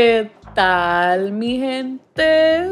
¿Qué tal, mi gente?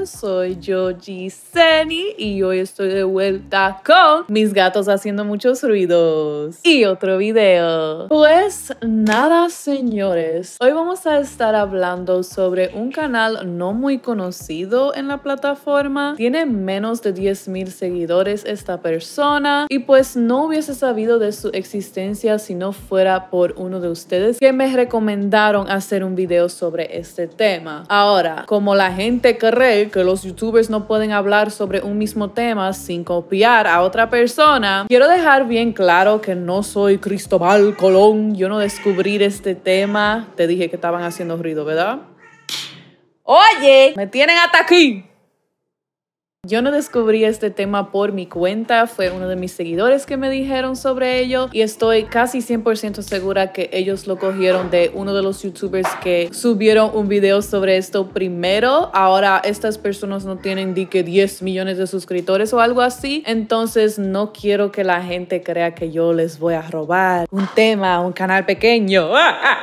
soy yo G-Seni. y hoy estoy de vuelta con mis gatos haciendo muchos ruidos y otro video. Pues nada señores, hoy vamos a estar hablando sobre un canal no muy conocido en la plataforma. Tiene menos de 10 mil seguidores esta persona y pues no hubiese sabido de su existencia si no fuera por uno de ustedes que me recomendaron hacer un video sobre este tema. Ahora, como la gente que los youtubers no pueden hablar sobre un mismo tema sin copiar a otra persona, quiero dejar bien claro que no soy Cristóbal Colón, yo no descubrí este tema, te dije que estaban haciendo ruido, ¿verdad? Oye, me tienen hasta aquí. Yo no descubrí este tema por mi cuenta, fue uno de mis seguidores que me dijeron sobre ello y estoy casi 100% segura que ellos lo cogieron de uno de los youtubers que subieron un video sobre esto primero. Ahora estas personas no tienen Ni que 10 millones de suscriptores o algo así, entonces no quiero que la gente crea que yo les voy a robar un tema, un canal pequeño.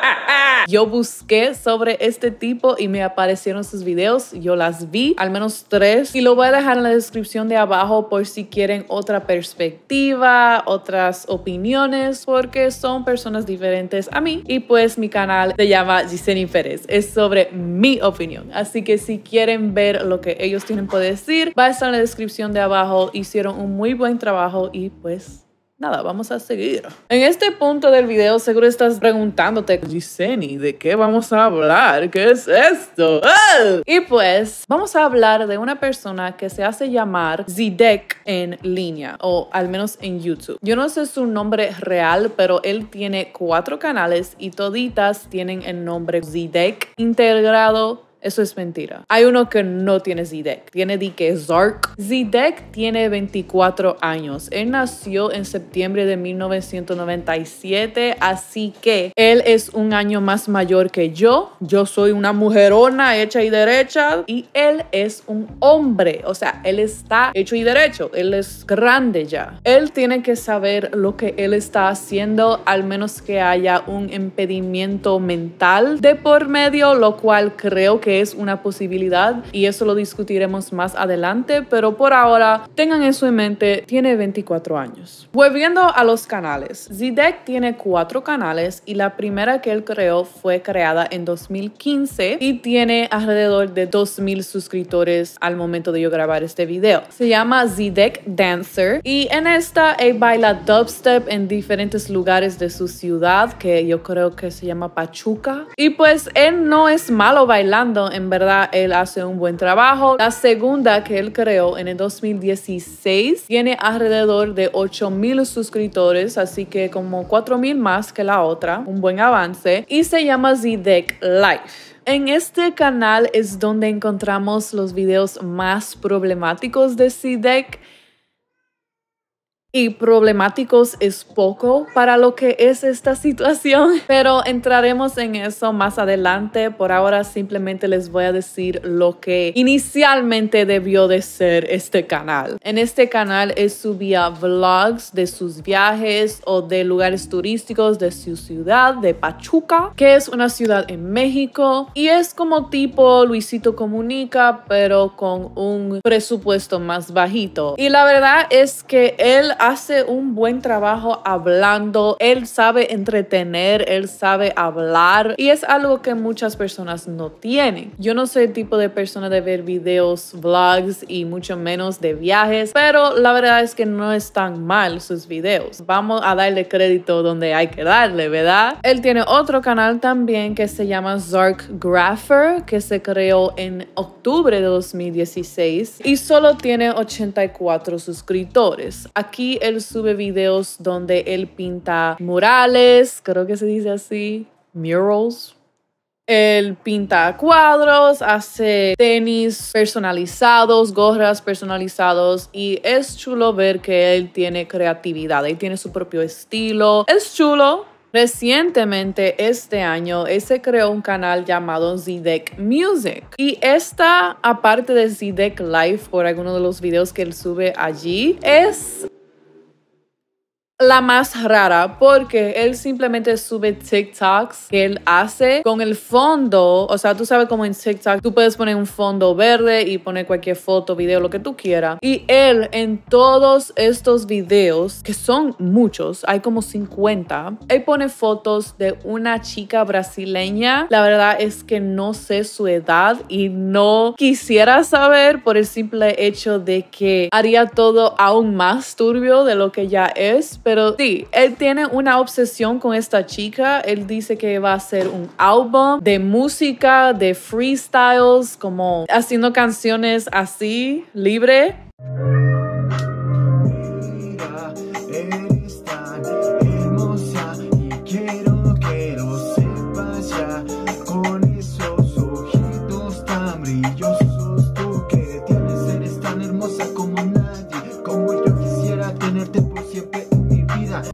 Yo busqué sobre este tipo y me aparecieron sus videos, yo las vi, al menos tres y lo voy a dejar en la descripción de abajo por si quieren otra perspectiva, otras opiniones, porque son personas diferentes a mí. Y pues mi canal se llama Giseni Pérez. Es sobre mi opinión. Así que si quieren ver lo que ellos tienen por decir, va a estar en la descripción de abajo. Hicieron un muy buen trabajo y pues vamos a seguir. En este punto del video seguro estás preguntándote, Giseni, ¿de qué vamos a hablar? ¿Qué es esto? ¡Ah! Y pues, vamos a hablar de una persona que se hace llamar Zidek en línea, o al menos en YouTube. Yo no sé su nombre real, pero él tiene cuatro canales y toditas tienen el nombre Zidek integrado eso es mentira. Hay uno que no tiene Zidek, tiene dique Zark. Zidek tiene 24 años. Él nació en septiembre de 1997, así que él es un año más mayor que yo. Yo soy una mujerona hecha y derecha y él es un hombre, o sea, él está hecho y derecho, él es grande ya. Él tiene que saber lo que él está haciendo al menos que haya un impedimento mental de por medio, lo cual creo que es una posibilidad y eso lo discutiremos más adelante, pero por ahora tengan eso en mente, tiene 24 años. Volviendo a los canales, ZDEC tiene cuatro canales y la primera que él creó fue creada en 2015 y tiene alrededor de 2.000 suscriptores al momento de yo grabar este video. Se llama ZDEC Dancer y en esta él baila dubstep en diferentes lugares de su ciudad que yo creo que se llama Pachuca y pues él no es malo bailando en verdad él hace un buen trabajo. La segunda que él creó en el 2016 tiene alrededor de mil suscriptores, así que como mil más que la otra, un buen avance. Y se llama z Life. En este canal es donde encontramos los videos más problemáticos de Zdeck y problemáticos es poco para lo que es esta situación, pero entraremos en eso más adelante. Por ahora simplemente les voy a decir lo que inicialmente debió de ser este canal. En este canal él subía vlogs de sus viajes o de lugares turísticos de su ciudad, de Pachuca, que es una ciudad en México y es como tipo Luisito Comunica, pero con un presupuesto más bajito. Y la verdad es que él hace un buen trabajo hablando, él sabe entretener, él sabe hablar y es algo que muchas personas no tienen. Yo no soy el tipo de persona de ver videos, vlogs y mucho menos de viajes, pero la verdad es que no están mal sus videos. Vamos a darle crédito donde hay que darle, ¿verdad? Él tiene otro canal también que se llama Zark Grapher, que se creó en octubre de 2016 y solo tiene 84 suscriptores. Aquí él sube videos donde él pinta murales, creo que se dice así, murals. Él pinta cuadros, hace tenis personalizados, gorras personalizados y es chulo ver que él tiene creatividad, él tiene su propio estilo. Es chulo, Recientemente, este año, él se creó un canal llamado Zidek Music. Y esta, aparte de Zidek Live, por alguno de los videos que él sube allí, es la más rara porque él simplemente sube TikToks que él hace con el fondo. O sea, tú sabes como en TikTok tú puedes poner un fondo verde y poner cualquier foto, video, lo que tú quieras. Y él en todos estos videos, que son muchos, hay como 50, él pone fotos de una chica brasileña. La verdad es que no sé su edad y no quisiera saber por el simple hecho de que haría todo aún más turbio de lo que ya es pero sí, él tiene una obsesión con esta chica. Él dice que va a hacer un álbum de música, de freestyles, como haciendo canciones así, libre.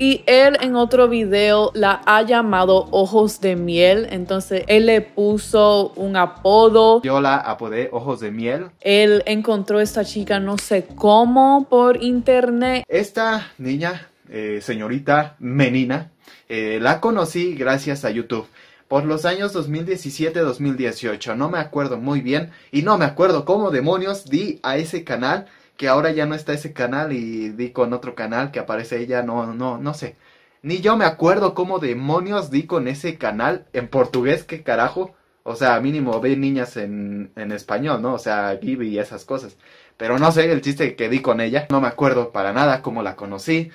Y él en otro video la ha llamado Ojos de Miel. Entonces él le puso un apodo. Yo la apodé Ojos de Miel. Él encontró esta chica no sé cómo por internet. Esta niña, eh, señorita Menina, eh, la conocí gracias a YouTube por los años 2017-2018. No me acuerdo muy bien y no me acuerdo cómo demonios di a ese canal que ahora ya no está ese canal y di con otro canal que aparece ella, no, no, no sé. Ni yo me acuerdo cómo demonios di con ese canal en portugués, que carajo. O sea, mínimo ve niñas en, en español, ¿no? O sea, Gibi y esas cosas. Pero no sé, el chiste que di con ella, no me acuerdo para nada cómo la conocí,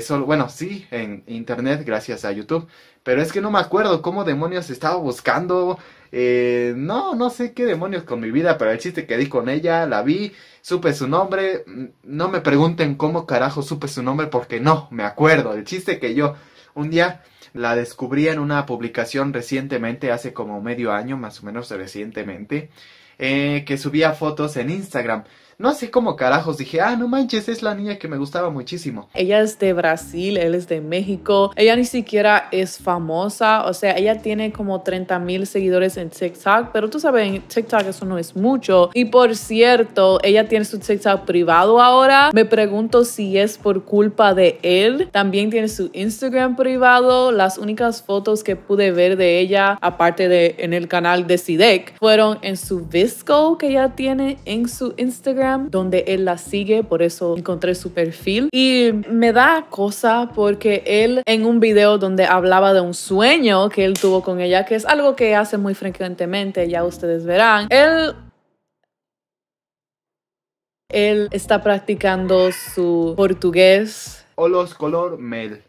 solo, bueno, sí, en internet, gracias a YouTube. Pero es que no me acuerdo cómo demonios estaba buscando. Eh, no, no sé qué demonios con mi vida, pero el chiste que di con ella, la vi, supe su nombre. Mm, no me pregunten cómo carajo supe su nombre porque no, me acuerdo. El chiste que yo un día la descubrí en una publicación recientemente, hace como medio año más o menos recientemente, eh, que subía fotos en Instagram. No así como carajos dije, ah, no manches, es la niña que me gustaba muchísimo. Ella es de Brasil, él es de México, ella ni siquiera es famosa, o sea, ella tiene como 30 mil seguidores en TikTok, pero tú sabes, en TikTok eso no es mucho. Y por cierto, ella tiene su TikTok privado ahora, me pregunto si es por culpa de él, también tiene su Instagram privado, las únicas fotos que pude ver de ella, aparte de en el canal de Sidek, fueron en su Visco que ella tiene en su Instagram donde él la sigue, por eso encontré su perfil. Y me da cosa porque él en un video donde hablaba de un sueño que él tuvo con ella, que es algo que hace muy frecuentemente, ya ustedes verán, él él está practicando su portugués. los color mel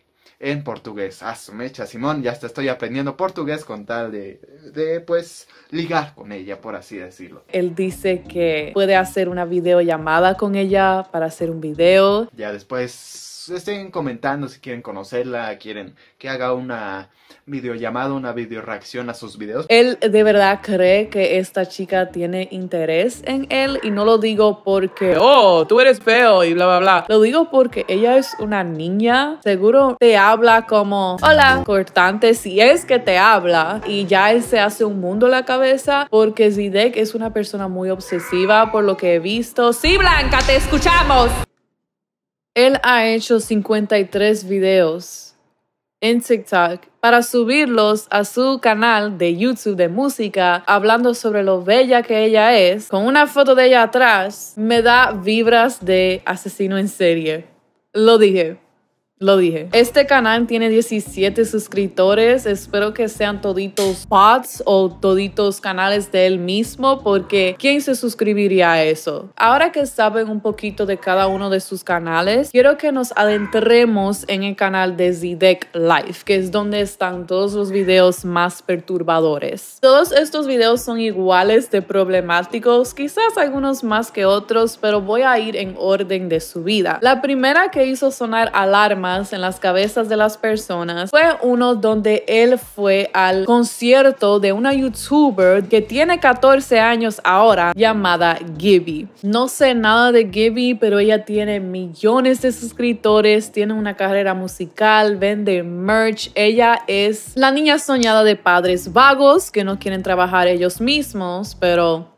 en portugués. Ah, mecha, Simón, ya te estoy aprendiendo portugués con tal de, de, pues, ligar con ella, por así decirlo. Él dice que puede hacer una videollamada con ella para hacer un video. Ya después estén comentando si quieren conocerla, quieren que haga una videollamada, una reacción a sus videos. Él de verdad cree que esta chica tiene interés en él y no lo digo porque, oh, tú eres feo y bla, bla, bla. Lo digo porque ella es una niña, seguro te habla como, hola, cortante, si es que te habla y ya él se hace un mundo en la cabeza porque Zidek es una persona muy obsesiva por lo que he visto. Sí, Blanca, te escuchamos. Él ha hecho 53 videos en TikTok para subirlos a su canal de YouTube de música, hablando sobre lo bella que ella es, con una foto de ella atrás, me da vibras de asesino en serie. Lo dije. Lo dije. Este canal tiene 17 suscriptores. Espero que sean toditos pods o toditos canales de él mismo porque ¿quién se suscribiría a eso? Ahora que saben un poquito de cada uno de sus canales, quiero que nos adentremos en el canal de Zidek Life, que es donde están todos los videos más perturbadores. Todos estos videos son iguales de problemáticos, quizás algunos más que otros, pero voy a ir en orden de su vida. La primera que hizo sonar alarma en las cabezas de las personas fue uno donde él fue al concierto de una youtuber que tiene 14 años ahora llamada Gibby. No sé nada de Gibby, pero ella tiene millones de suscriptores, tiene una carrera musical, vende merch. Ella es la niña soñada de padres vagos que no quieren trabajar ellos mismos, pero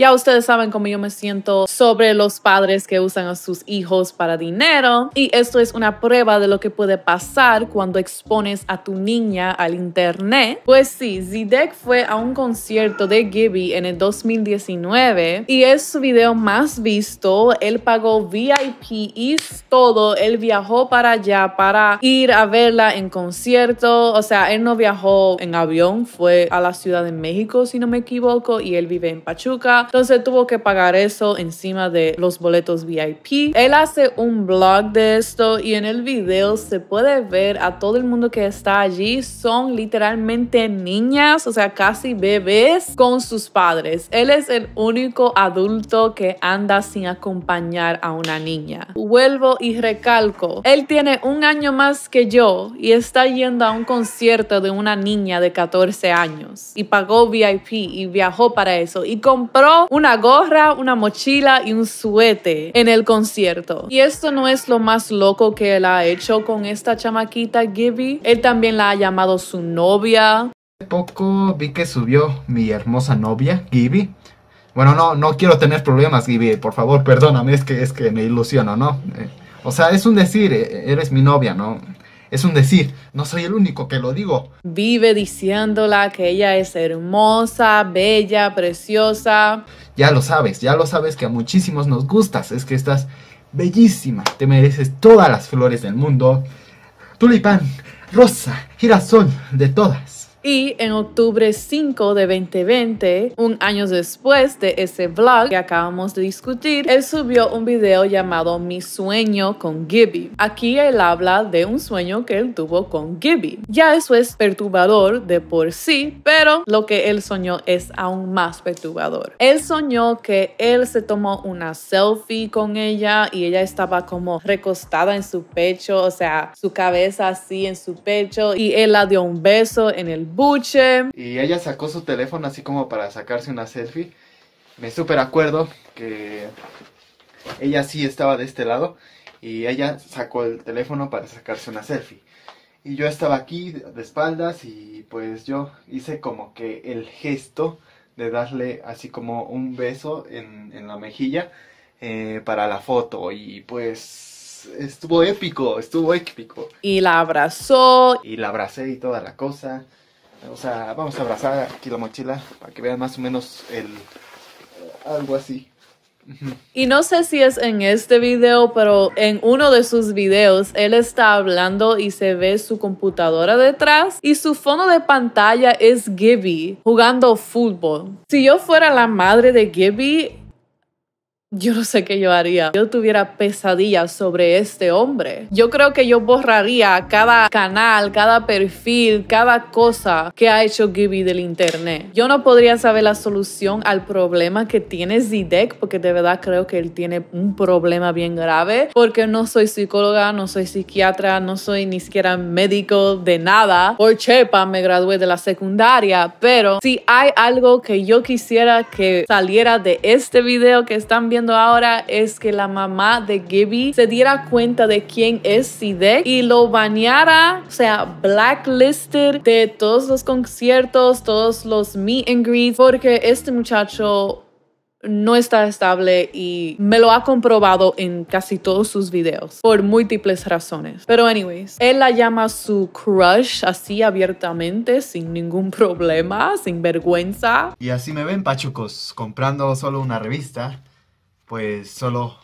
ya ustedes saben cómo yo me siento sobre los padres que usan a sus hijos para dinero y esto es una prueba de lo que puede pasar cuando expones a tu niña al internet. Pues sí, Zidek fue a un concierto de Gibby en el 2019 y es su video más visto. Él pagó VIP y todo. Él viajó para allá para ir a verla en concierto. O sea, él no viajó en avión, fue a la Ciudad de México, si no me equivoco, y él vive en Pachuca. Entonces tuvo que pagar eso encima de los boletos VIP. Él hace un blog de esto y en el video se puede ver a todo el mundo que está allí. Son literalmente niñas, o sea, casi bebés con sus padres. Él es el único adulto que anda sin acompañar a una niña. Vuelvo y recalco, él tiene un año más que yo y está yendo a un concierto de una niña de 14 años y pagó VIP y viajó para eso y compró una gorra, una mochila y un suete en el concierto. Y esto no es lo más loco que él ha hecho con esta chamaquita Gibby. Él también la ha llamado su novia. Poco vi que subió mi hermosa novia, Gibby, bueno, no, no quiero tener problemas, Gibby, por favor, perdóname, es que, es que me ilusiono, ¿no? Eh, o sea, es un decir, eh, eres mi novia, ¿no? Es un decir, no soy el único que lo digo. Vive diciéndola que ella es hermosa, bella, preciosa. Ya lo sabes, ya lo sabes que a muchísimos nos gustas. Es que estás bellísima. Te mereces todas las flores del mundo. Tulipán, rosa, girasol, de todas. Y en octubre 5 de 2020, un año después de ese vlog que acabamos de discutir, él subió un video llamado Mi sueño con Gibby. Aquí él habla de un sueño que él tuvo con Gibby. Ya eso es perturbador de por sí, pero lo que él soñó es aún más perturbador. Él soñó que él se tomó una selfie con ella y ella estaba como recostada en su pecho, o sea, su cabeza así en su pecho y él la dio un beso en el buche. Y ella sacó su teléfono así como para sacarse una selfie. Me súper acuerdo que ella sí estaba de este lado y ella sacó el teléfono para sacarse una selfie. Y yo estaba aquí de espaldas y pues yo hice como que el gesto de darle así como un beso en, en la mejilla eh, para la foto y pues estuvo épico, estuvo épico. Y la abrazó. Y la abracé y toda la cosa. O sea, vamos a abrazar aquí la mochila para que vean más o menos el algo así. Y no sé si es en este video, pero en uno de sus videos él está hablando y se ve su computadora detrás y su fondo de pantalla es Gibby jugando fútbol. Si yo fuera la madre de Gibby, yo no sé qué yo haría. Yo tuviera pesadillas sobre este hombre. Yo creo que yo borraría cada canal, cada perfil, cada cosa que ha hecho Gibby del internet. Yo no podría saber la solución al problema que tiene Zidek, porque de verdad creo que él tiene un problema bien grave, porque no soy psicóloga, no soy psiquiatra, no soy ni siquiera médico de nada. Por chepa me gradué de la secundaria, pero si hay algo que yo quisiera que saliera de este video que están viendo, ahora es que la mamá de Gibby se diera cuenta de quién es Sidek y lo baneara, o sea, blacklisted de todos los conciertos, todos los meet and greets, porque este muchacho no está estable y me lo ha comprobado en casi todos sus videos por múltiples razones. Pero anyways, él la llama su crush así abiertamente, sin ningún problema, sin vergüenza. Y así me ven pachucos comprando solo una revista pues solo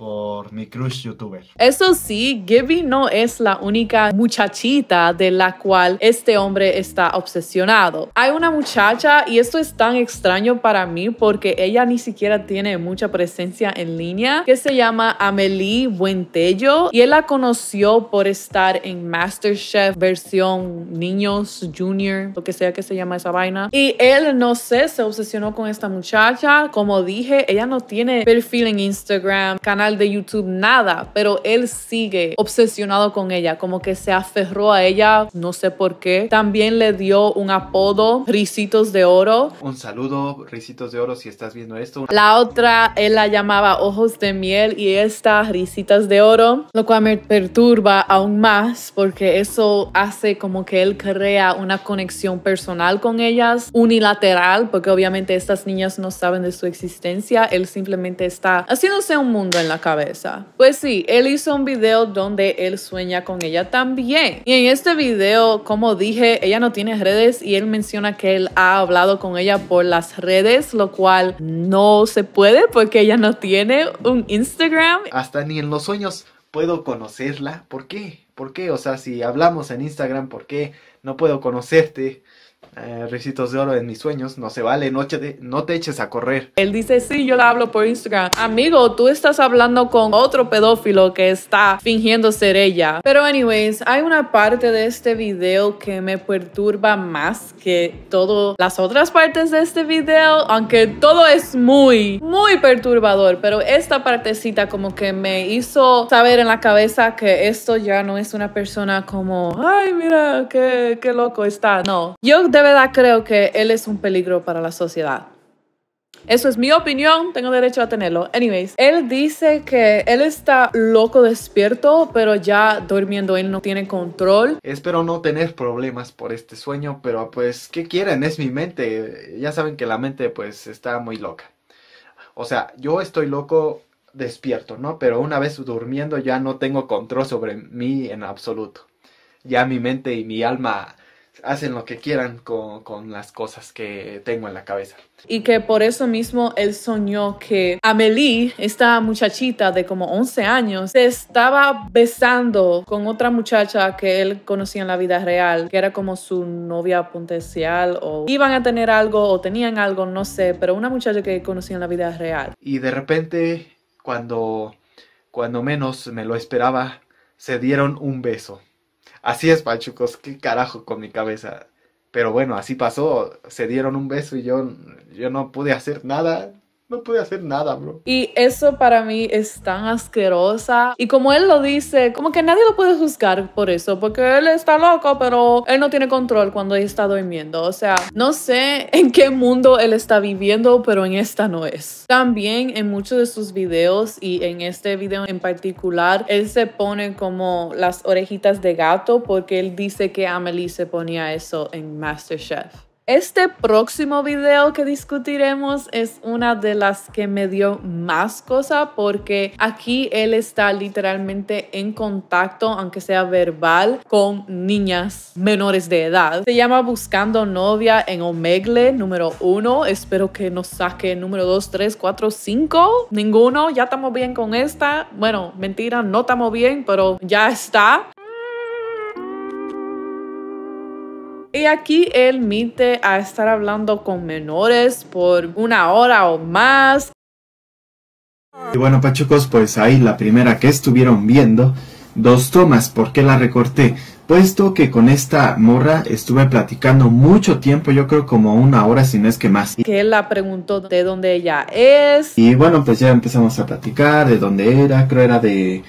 por mi crush youtuber. Eso sí, Gibby no es la única muchachita de la cual este hombre está obsesionado. Hay una muchacha y esto es tan extraño para mí porque ella ni siquiera tiene mucha presencia en línea que se llama Amelie Buentello y él la conoció por estar en MasterChef versión niños junior, lo que sea que se llama esa vaina. Y él no sé, se obsesionó con esta muchacha. Como dije, ella no tiene perfil en Instagram, canal de YouTube, nada, pero él sigue obsesionado con ella, como que se aferró a ella, no sé por qué. También le dio un apodo, risitos de Oro. Un saludo, risitos de Oro, si estás viendo esto. La otra, él la llamaba Ojos de Miel y esta, risitas de Oro, lo cual me perturba aún más porque eso hace como que él crea una conexión personal con ellas, unilateral, porque obviamente estas niñas no saben de su existencia, él simplemente está haciéndose un mundo en la cabeza. Pues sí, él hizo un video donde él sueña con ella también. Y en este video, como dije, ella no tiene redes y él menciona que él ha hablado con ella por las redes, lo cual no se puede porque ella no tiene un Instagram. Hasta ni en los sueños puedo conocerla. ¿Por qué? ¿Por qué? O sea, si hablamos en Instagram, ¿por qué no puedo conocerte? eh, Ricitos de Oro en mis sueños, no se vale, no, te, no te eches a correr. Él dice, sí, yo la hablo por Instagram. Amigo, tú estás hablando con otro pedófilo que está fingiendo ser ella. Pero anyways, hay una parte de este video que me perturba más que todas las otras partes de este video, aunque todo es muy, muy perturbador, pero esta partecita como que me hizo saber en la cabeza que esto ya no es una persona como, ay, mira, qué, qué loco está. No, yo de verdad creo que él es un peligro para la sociedad. Eso es mi opinión, tengo derecho a tenerlo. Anyways, él dice que él está loco despierto, pero ya durmiendo él no tiene control. Espero no tener problemas por este sueño, pero pues, ¿qué quieren? Es mi mente. Ya saben que la mente pues está muy loca. O sea, yo estoy loco despierto, ¿no? Pero una vez durmiendo ya no tengo control sobre mí en absoluto. Ya mi mente y mi alma hacen lo que quieran con, las cosas que tengo en la cabeza. Y que por eso mismo él soñó que Amelie, esta muchachita de como 11 años, se estaba besando con otra muchacha que él conocía en la vida real, que era como su novia potencial o iban a tener algo o tenían algo, no sé, pero una muchacha que conocía en la vida real. Y de repente, cuando, cuando menos me lo esperaba, se dieron un beso. Así es, Pachucos, qué carajo con mi cabeza. Pero bueno, así pasó, se dieron un beso y yo, yo no pude hacer nada no puede hacer nada, bro. Y eso para mí es tan asquerosa. Y como él lo dice, como que nadie lo puede juzgar por eso, porque él está loco, pero él no tiene control cuando está durmiendo. O sea, no sé en qué mundo él está viviendo, pero en esta no es. También en muchos de sus videos y en este video en particular, él se pone como las orejitas de gato porque él dice que Amelie se ponía eso en MasterChef. Este próximo video que discutiremos es una de las que me dio más cosa porque aquí él está literalmente en contacto, aunque sea verbal, con niñas menores de edad. Se llama Buscando novia en Omegle, número uno. Espero que nos saque número dos, tres, cuatro, cinco. Ninguno, ya estamos bien con esta. Bueno, mentira, no estamos bien, pero ya está. Y aquí él mite a estar hablando con menores por una hora o más. Y bueno, pachucos, pues ahí la primera que estuvieron viendo, dos tomas, porque la recorté? Puesto que con esta morra estuve platicando mucho tiempo, yo creo como una hora, si no es que más. Que él la preguntó de dónde ella es. Y bueno, pues ya empezamos a platicar de dónde era, creo era de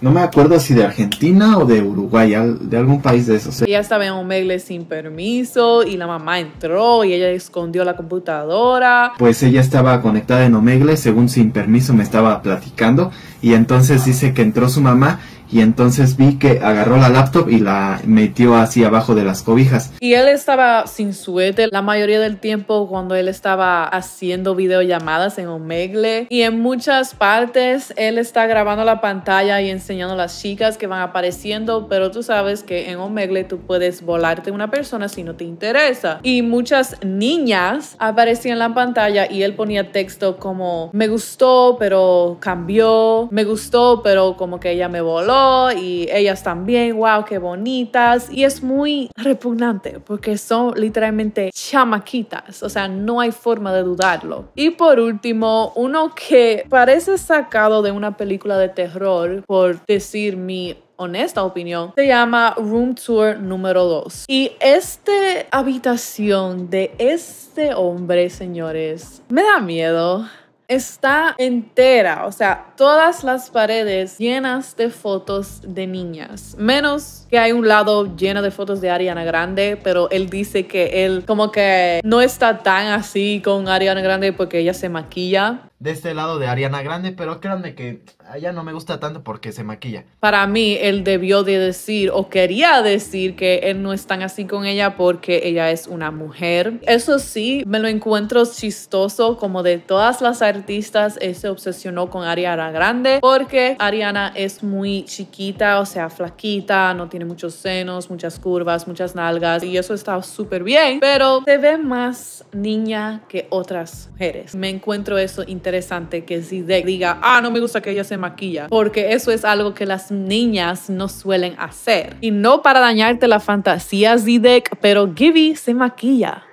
no me acuerdo si de Argentina o de Uruguay, de algún país de esos. Ella estaba en Omegle sin permiso y la mamá entró y ella escondió la computadora. Pues ella estaba conectada en Omegle, según sin permiso me estaba platicando, y entonces dice que entró su mamá y entonces vi que agarró la laptop y la metió así abajo de las cobijas. Y él estaba sin suéter la mayoría del tiempo cuando él estaba haciendo videollamadas en Omegle y en muchas partes él está grabando la pantalla y enseñando a las chicas que van apareciendo, pero tú sabes que en Omegle tú puedes volarte una persona si no te interesa. Y muchas niñas aparecían en la pantalla y él ponía texto como me gustó, pero cambió, me gustó, pero como que ella me voló y ellas también, wow, qué bonitas. Y es muy repugnante porque son literalmente chamaquitas, o sea, no hay forma de dudarlo. Y por último, uno que parece sacado de una película de terror, por decir mi honesta opinión, se llama Room Tour número 2. Y esta habitación de este hombre, señores, me da miedo está entera, o sea, todas las paredes llenas de fotos de niñas, menos que hay un lado lleno de fotos de Ariana Grande, pero él dice que él como que no está tan así con Ariana Grande porque ella se maquilla de este lado de Ariana Grande, pero créanme que a ella no me gusta tanto porque se maquilla. Para mí, él debió de decir o quería decir que él no es tan así con ella porque ella es una mujer. Eso sí, me lo encuentro chistoso como de todas las artistas, él se obsesionó con Ariana Grande porque Ariana es muy chiquita, o sea, flaquita, no tiene muchos senos, muchas curvas, muchas nalgas y eso está súper bien, pero se ve más niña que otras mujeres. Me encuentro eso interesante interesante que Zidek diga, ah, no me gusta que ella se maquilla, porque eso es algo que las niñas no suelen hacer. Y no para dañarte la fantasía, Zidek, pero Gibby se maquilla.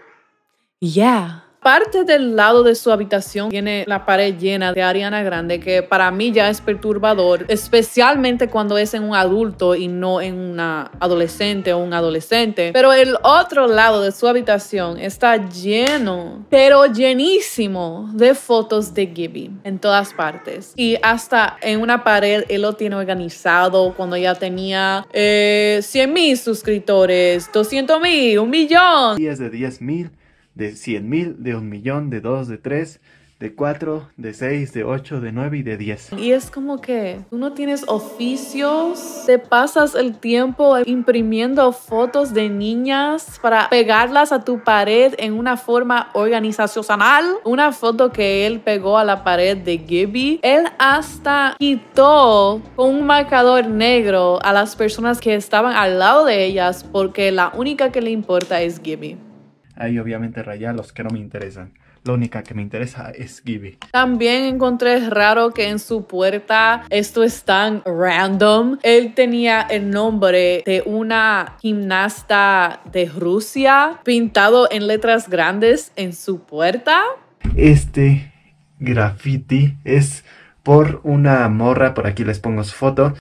Yeah parte del lado de su habitación tiene la pared llena de Ariana Grande, que para mí ya es perturbador, especialmente cuando es en un adulto y no en una adolescente o un adolescente. Pero el otro lado de su habitación está lleno, pero llenísimo de fotos de Gibby en todas partes. Y hasta en una pared él lo tiene organizado cuando ya tenía 100 eh, mil suscriptores, 200 mil, un millón. 10 de 10 mil de 100 mil, de un millón, de dos, de tres, de cuatro, de seis, de ocho, de nueve y de 10. Y es como que tú no tienes oficios, te pasas el tiempo imprimiendo fotos de niñas para pegarlas a tu pared en una forma organizacional. Una foto que él pegó a la pared de Gibby. Él hasta quitó con un marcador negro a las personas que estaban al lado de ellas porque la única que le importa es Gibby. Ahí obviamente rayar los que no me interesan. La única que me interesa es Gibby. También encontré raro que en su puerta, esto es tan random, él tenía el nombre de una gimnasta de Rusia pintado en letras grandes en su puerta. Este graffiti es por una morra, por aquí les pongo su foto.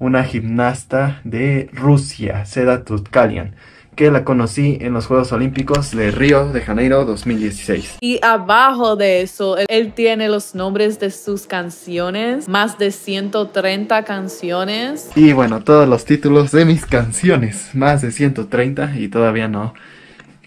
una gimnasta de Rusia, Seda Tutkalian, que la conocí en los Juegos Olímpicos de Río de Janeiro 2016. Y abajo de eso, él, tiene los nombres de sus canciones, más de 130 canciones. Y bueno, todos los títulos de mis canciones, más de 130 y todavía no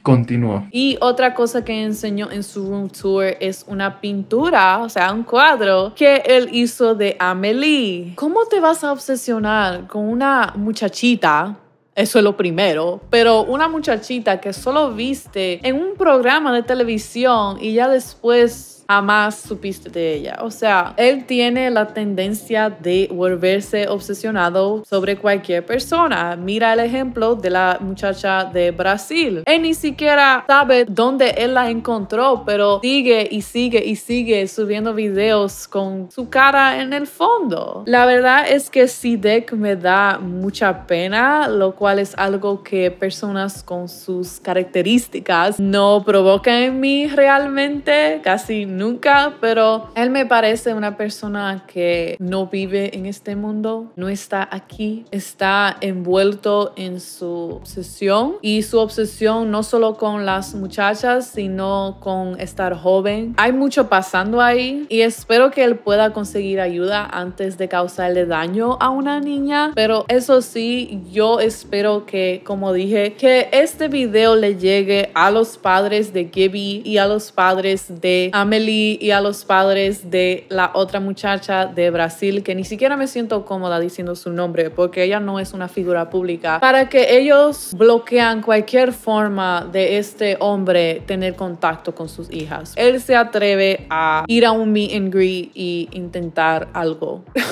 continuó. Y otra cosa que enseñó en su room tour es una pintura, o sea, un cuadro que él hizo de Amelie. ¿Cómo te vas a obsesionar con una muchachita eso es lo primero. Pero una muchachita que solo viste en un programa de televisión y ya después jamás supiste de ella. O sea, él tiene la tendencia de volverse obsesionado sobre cualquier persona. Mira el ejemplo de la muchacha de Brasil. Él ni siquiera sabe dónde él la encontró, pero sigue y sigue y sigue subiendo videos con su cara en el fondo. La verdad es que Sidek me da mucha pena, lo cual es algo que personas con sus características no provocan en mí realmente. Casi nunca, pero él me parece una persona que no vive en este mundo, no está aquí, está envuelto en su obsesión y su obsesión no solo con las muchachas, sino con estar joven. Hay mucho pasando ahí y espero que él pueda conseguir ayuda antes de causarle daño a una niña, pero eso sí, yo espero que, como dije, que este video le llegue a los padres de Gibby y a los padres de Amelie y a los padres de la otra muchacha de Brasil, que ni siquiera me siento cómoda diciendo su nombre porque ella no es una figura pública, para que ellos bloquean cualquier forma de este hombre tener contacto con sus hijas. Él se atreve a ir a un meet and greet y intentar algo.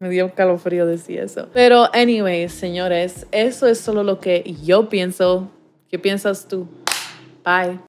Me dio calor calofrío decir eso. Pero, anyways, señores, eso es solo lo que yo pienso. ¿Qué piensas tú? Bye.